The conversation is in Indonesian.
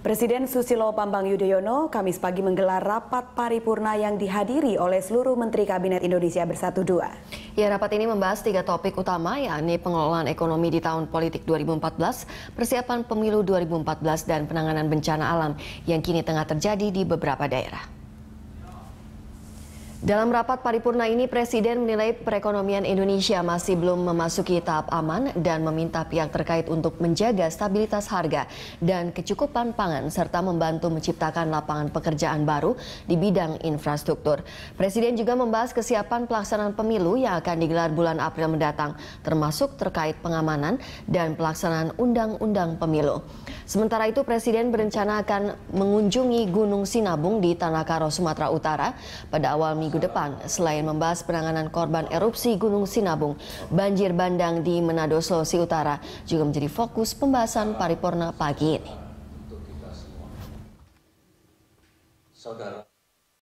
Presiden Susilo Bambang Yudhoyono Kamis pagi menggelar rapat paripurna yang dihadiri oleh seluruh Menteri Kabinet Indonesia Bersatu dua. Ya, rapat ini membahas tiga topik utama yakni pengelolaan ekonomi di tahun politik 2014, persiapan pemilu 2014, dan penanganan bencana alam yang kini tengah terjadi di beberapa daerah. Dalam rapat paripurna ini, Presiden menilai perekonomian Indonesia masih belum memasuki tahap aman dan meminta pihak terkait untuk menjaga stabilitas harga dan kecukupan pangan serta membantu menciptakan lapangan pekerjaan baru di bidang infrastruktur. Presiden juga membahas kesiapan pelaksanaan pemilu yang akan digelar bulan April mendatang, termasuk terkait pengamanan dan pelaksanaan undang-undang pemilu. Sementara itu Presiden berencana akan mengunjungi Gunung Sinabung di Tanah Karo, Sumatera Utara pada awal minggu depan. Selain membahas penanganan korban erupsi Gunung Sinabung, banjir bandang di Manado, Sulawesi Utara juga menjadi fokus pembahasan paripurna pagi ini.